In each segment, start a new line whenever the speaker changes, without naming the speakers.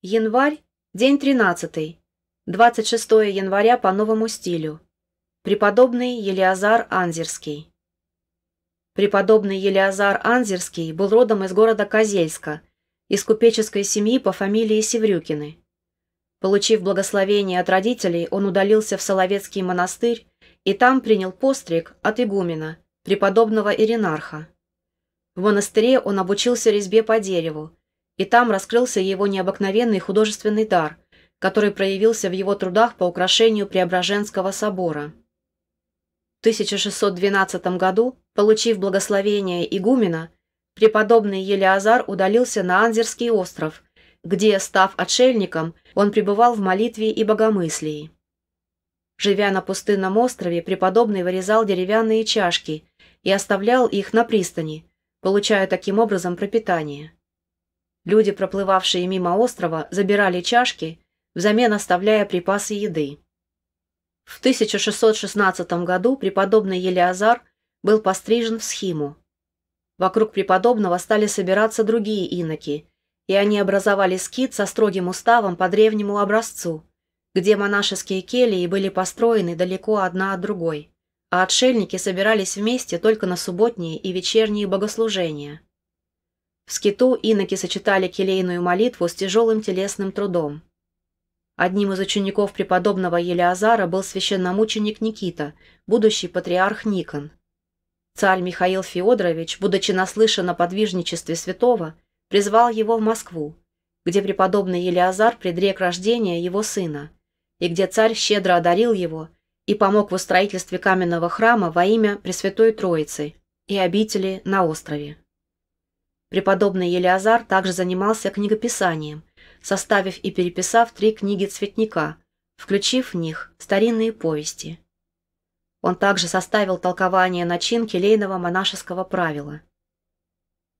Январь, день 13, 26 января по новому стилю. Преподобный Елиазар Анзерский. Преподобный Елиазар Анзерский был родом из города Козельска, из купеческой семьи по фамилии Севрюкины. Получив благословение от родителей, он удалился в Соловецкий монастырь и там принял постриг от игумена, преподобного Иринарха. В монастыре он обучился резьбе по дереву, и там раскрылся его необыкновенный художественный дар, который проявился в его трудах по украшению Преображенского собора. В 1612 году, получив благословение игумена, преподобный Елиазар удалился на Анзерский остров, где, став отшельником, он пребывал в молитве и богомыслии. Живя на пустынном острове, преподобный вырезал деревянные чашки и оставлял их на пристани, получая таким образом пропитание. Люди, проплывавшие мимо острова, забирали чашки, взамен оставляя припасы еды. В 1616 году преподобный Елиазар был пострижен в схиму. Вокруг преподобного стали собираться другие иноки, и они образовали скит со строгим уставом по древнему образцу, где монашеские келии были построены далеко одна от другой, а отшельники собирались вместе только на субботние и вечерние богослужения. В скиту иноки сочетали келейную молитву с тяжелым телесным трудом. Одним из учеников преподобного Елеазара был священномученик Никита, будущий патриарх Никон. Царь Михаил Феодорович, будучи наслышан о подвижничестве святого, призвал его в Москву, где преподобный Елеазар предрек рождение его сына, и где царь щедро одарил его и помог в строительстве каменного храма во имя Пресвятой Троицы и обители на острове. Преподобный Елиазар также занимался книгописанием, составив и переписав три книги Цветника, включив в них старинные повести. Он также составил толкование начинки Лейного монашеского правила.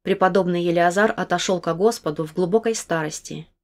Преподобный Елиазар отошел ко Господу в глубокой старости –